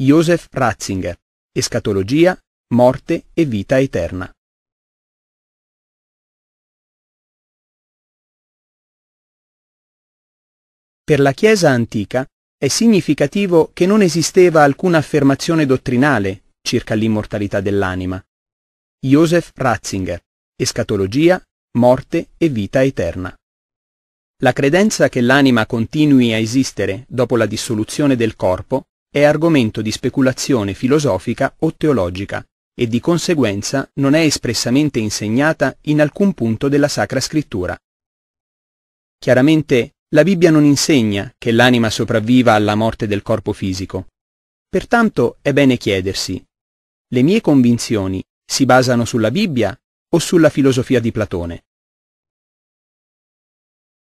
Joseph Ratzinger, Escatologia, Morte e Vita Eterna. Per la Chiesa antica è significativo che non esisteva alcuna affermazione dottrinale circa l'immortalità dell'anima. Joseph Ratzinger, Escatologia, Morte e Vita Eterna. La credenza che l'anima continui a esistere dopo la dissoluzione del corpo è argomento di speculazione filosofica o teologica e di conseguenza non è espressamente insegnata in alcun punto della Sacra Scrittura. Chiaramente la Bibbia non insegna che l'anima sopravviva alla morte del corpo fisico. Pertanto è bene chiedersi, le mie convinzioni si basano sulla Bibbia o sulla filosofia di Platone?